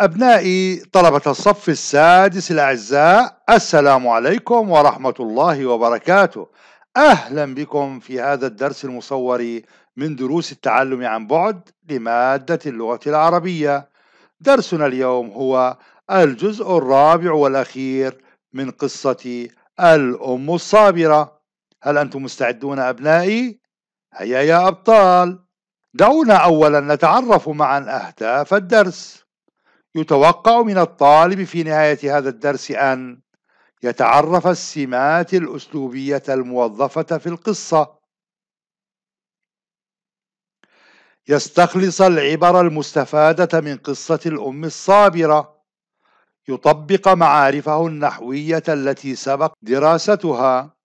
أبنائي طلبة الصف السادس الأعزاء السلام عليكم ورحمة الله وبركاته أهلا بكم في هذا الدرس المصور من دروس التعلم عن بعد لمادة اللغة العربية درسنا اليوم هو الجزء الرابع والأخير من قصة الأم الصابرة هل أنتم مستعدون أبنائي؟ هيا يا أبطال دعونا أولا نتعرف معا أهداف الدرس يتوقع من الطالب في نهاية هذا الدرس أن يتعرف السمات الأسلوبية الموظفة في القصة يستخلص العبر المستفادة من قصة الأم الصابرة يطبق معارفه النحوية التي سبق دراستها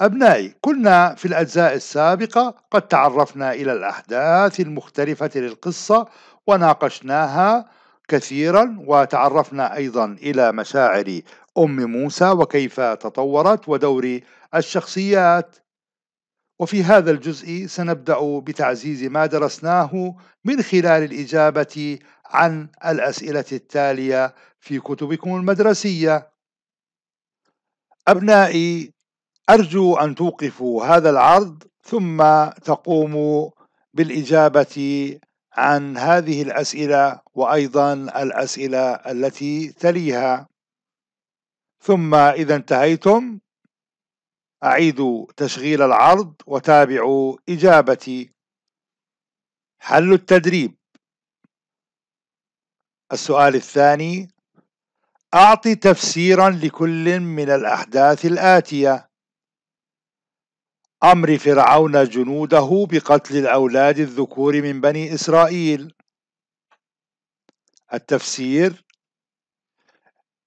أبنائي كنا في الأجزاء السابقة قد تعرفنا إلى الأحداث المختلفة للقصة وناقشناها كثيرا وتعرفنا أيضا إلى مشاعر أم موسى وكيف تطورت ودور الشخصيات وفي هذا الجزء سنبدأ بتعزيز ما درسناه من خلال الإجابة عن الأسئلة التالية في كتبكم المدرسية أبنائي أرجو أن توقفوا هذا العرض ثم تقوموا بالإجابة عن هذه الأسئلة وأيضا الأسئلة التي تليها ثم إذا انتهيتم أعيدوا تشغيل العرض وتابعوا إجابتي حل التدريب السؤال الثاني أعطي تفسيرا لكل من الأحداث الآتية امر فرعون جنوده بقتل الاولاد الذكور من بني اسرائيل التفسير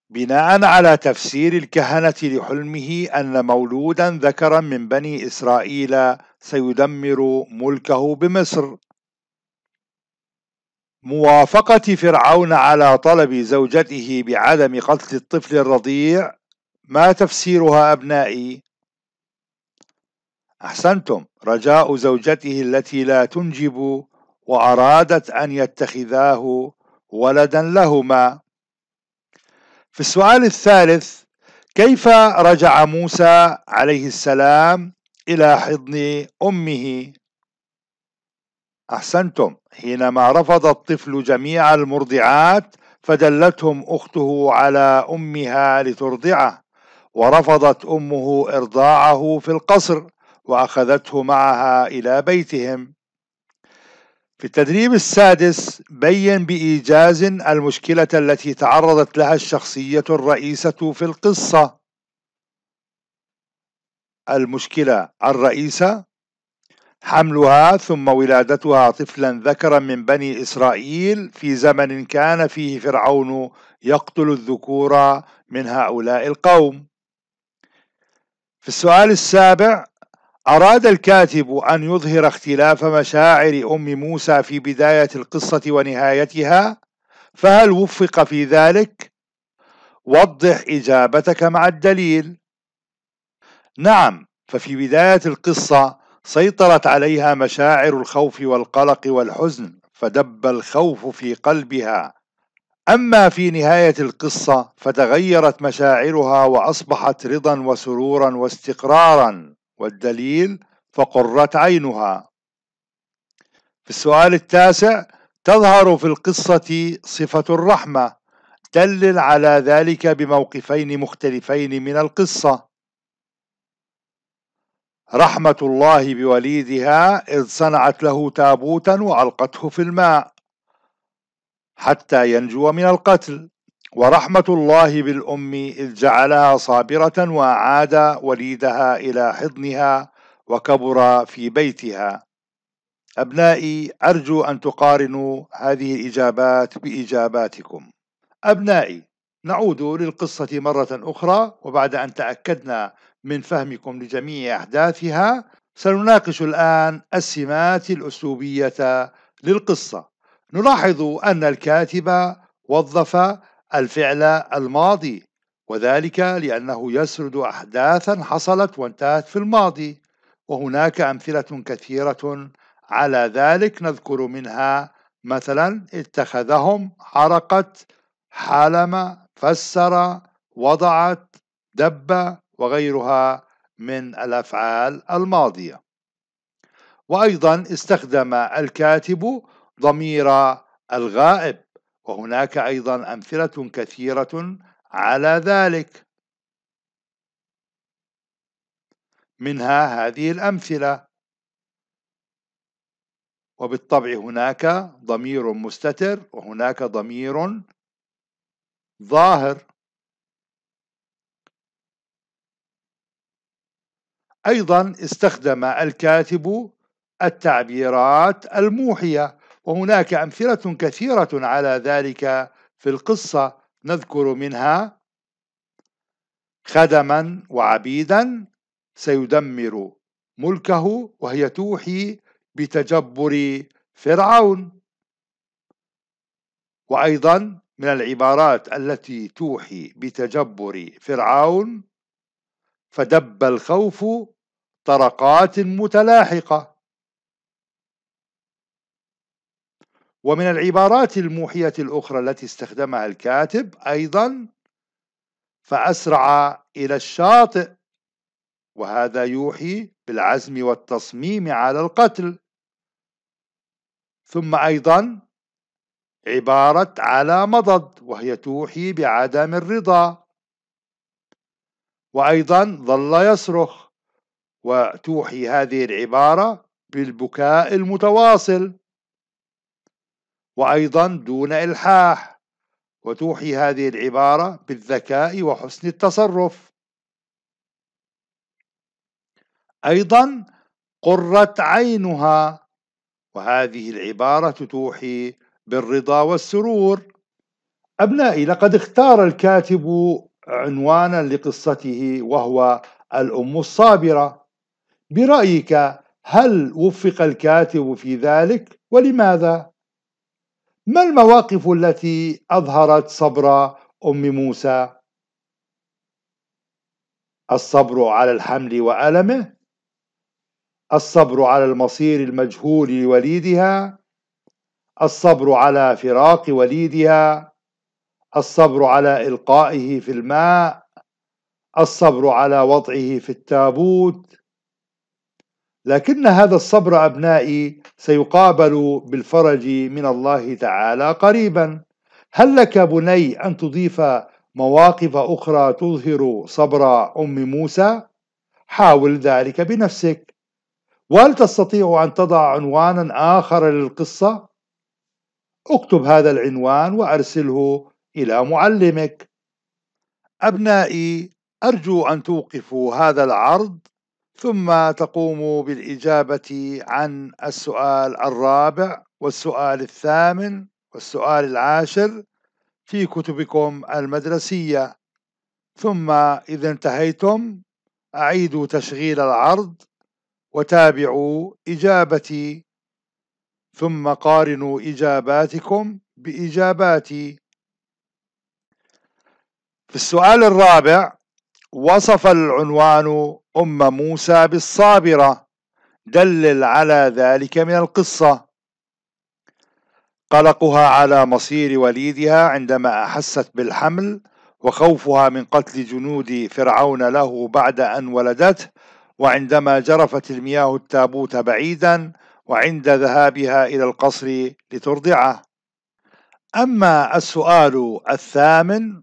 بناء على تفسير الكهنه لحلمه ان مولودا ذكرا من بني اسرائيل سيدمر ملكه بمصر موافقه فرعون على طلب زوجته بعدم قتل الطفل الرضيع ما تفسيرها ابنائي أحسنتم رجاء زوجته التي لا تنجب وأرادت أن يتخذاه ولدا لهما في السؤال الثالث كيف رجع موسى عليه السلام إلى حضن أمه أحسنتم حينما رفض الطفل جميع المرضعات فدلتهم أخته على أمها لترضعه ورفضت أمه إرضاعه في القصر واخذته معها الى بيتهم في التدريب السادس بين بايجاز المشكله التي تعرضت لها الشخصيه الرئيسه في القصه المشكله الرئيسه حملها ثم ولادتها طفلا ذكرا من بني اسرائيل في زمن كان فيه فرعون يقتل الذكور من هؤلاء القوم في السؤال السابع أراد الكاتب أن يظهر اختلاف مشاعر أم موسى في بداية القصة ونهايتها فهل وفق في ذلك؟ وضح إجابتك مع الدليل نعم ففي بداية القصة سيطرت عليها مشاعر الخوف والقلق والحزن فدب الخوف في قلبها أما في نهاية القصة فتغيرت مشاعرها وأصبحت رضا وسرورا واستقرارا والدليل فقرت عينها في السؤال التاسع تظهر في القصة صفة الرحمة دلل على ذلك بموقفين مختلفين من القصة رحمة الله بوليدها إذ صنعت له تابوتا وألقته في الماء حتى ينجو من القتل ورحمة الله بالأم إذ جعلها صابرة وأعاد وليدها إلى حضنها وكبر في بيتها أبنائي أرجو أن تقارنوا هذه الإجابات بإجاباتكم أبنائي نعود للقصة مرة أخرى وبعد أن تأكدنا من فهمكم لجميع أحداثها سنناقش الآن السمات الأسلوبية للقصة نلاحظ أن الكاتب وظف الفعل الماضي وذلك لأنه يسرد أحداثا حصلت وانتهت في الماضي وهناك أمثلة كثيرة على ذلك نذكر منها مثلا اتخذهم حرقت حالما فسر وضعت دب وغيرها من الأفعال الماضية وأيضا استخدم الكاتب ضمير الغائب وهناك أيضا أمثلة كثيرة على ذلك منها هذه الأمثلة وبالطبع هناك ضمير مستتر وهناك ضمير ظاهر أيضا استخدم الكاتب التعبيرات الموحية وهناك أمثلة كثيرة على ذلك في القصة نذكر منها خدما وعبيدا سيدمر ملكه وهي توحي بتجبر فرعون وأيضا من العبارات التي توحي بتجبر فرعون فدب الخوف طرقات متلاحقه ومن العبارات الموحية الأخرى التي استخدمها الكاتب أيضا فأسرع إلى الشاطئ وهذا يوحي بالعزم والتصميم على القتل ثم أيضا عبارة على مضض وهي توحي بعدم الرضا وأيضا ظل يصرخ وتوحي هذه العبارة بالبكاء المتواصل وأيضا دون إلحاح وتوحي هذه العبارة بالذكاء وحسن التصرف أيضا قرت عينها وهذه العبارة توحي بالرضا والسرور أبنائي لقد اختار الكاتب عنوانا لقصته وهو الأم الصابرة برأيك هل وفق الكاتب في ذلك ولماذا؟ ما المواقف التي أظهرت صبر أم موسى؟ الصبر على الحمل وألمه الصبر على المصير المجهول لوليدها الصبر على فراق وليدها الصبر على إلقائه في الماء الصبر على وضعه في التابوت لكن هذا الصبر أبنائي سيقابل بالفرج من الله تعالى قريبا هل لك بني أن تضيف مواقف أخرى تظهر صبر أم موسى؟ حاول ذلك بنفسك وهل تستطيع أن تضع عنوانا آخر للقصة؟ اكتب هذا العنوان وأرسله إلى معلمك أبنائي أرجو أن توقفوا هذا العرض ثم تقوم بالإجابة عن السؤال الرابع والسؤال الثامن والسؤال العاشر في كتبكم المدرسية ثم إذا انتهيتم أعيدوا تشغيل العرض وتابعوا إجابتي ثم قارنوا إجاباتكم بإجاباتي في السؤال الرابع وصف العنوان أم موسى بالصابرة دلل على ذلك من القصة قلقها على مصير وليدها عندما أحست بالحمل وخوفها من قتل جنود فرعون له بعد أن ولدته وعندما جرفت المياه التابوت بعيدا وعند ذهابها إلى القصر لترضعه أما السؤال الثامن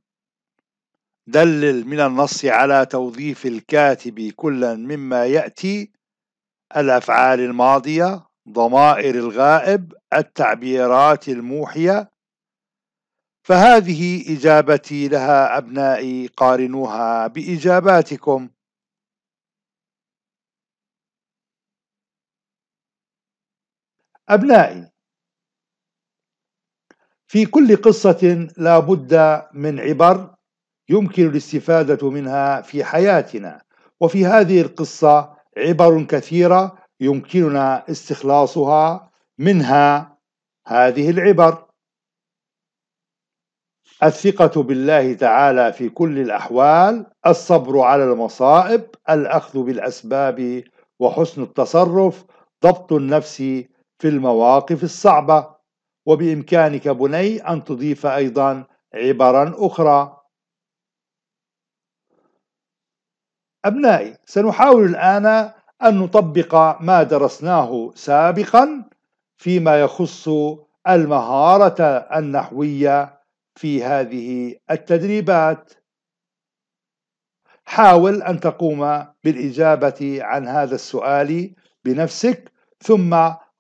دلل من النص على توظيف الكاتب كلا مما يأتي الأفعال الماضية ضمائر الغائب التعبيرات الموحية فهذه إجابتي لها أبنائي قارنوها بإجاباتكم أبنائي في كل قصة لا بد من عبر يمكن الاستفادة منها في حياتنا وفي هذه القصة عبر كثيرة يمكننا استخلاصها منها هذه العبر الثقة بالله تعالى في كل الأحوال الصبر على المصائب الأخذ بالأسباب وحسن التصرف ضبط النفس في المواقف الصعبة وبإمكانك بني أن تضيف أيضا عبرا أخرى أبنائي سنحاول الآن أن نطبق ما درسناه سابقا فيما يخص المهارة النحوية في هذه التدريبات حاول أن تقوم بالإجابة عن هذا السؤال بنفسك ثم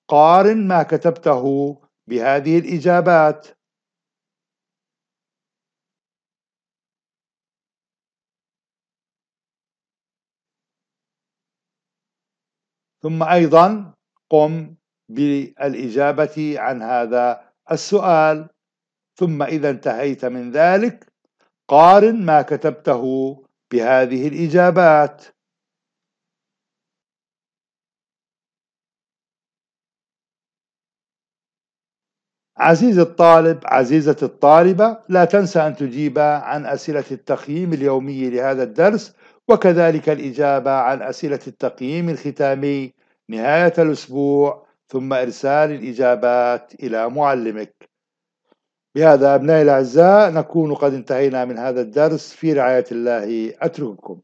قارن ما كتبته بهذه الإجابات ثم أيضا قم بالإجابة عن هذا السؤال ثم إذا انتهيت من ذلك قارن ما كتبته بهذه الإجابات عزيزي الطالب عزيزة الطالبة لا تنسى أن تجيب عن أسئلة التقييم اليومي لهذا الدرس وكذلك الإجابة عن أسئلة التقييم الختامي نهاية الأسبوع ثم إرسال الإجابات إلى معلمك بهذا أبنائي الأعزاء نكون قد انتهينا من هذا الدرس في رعاية الله أترككم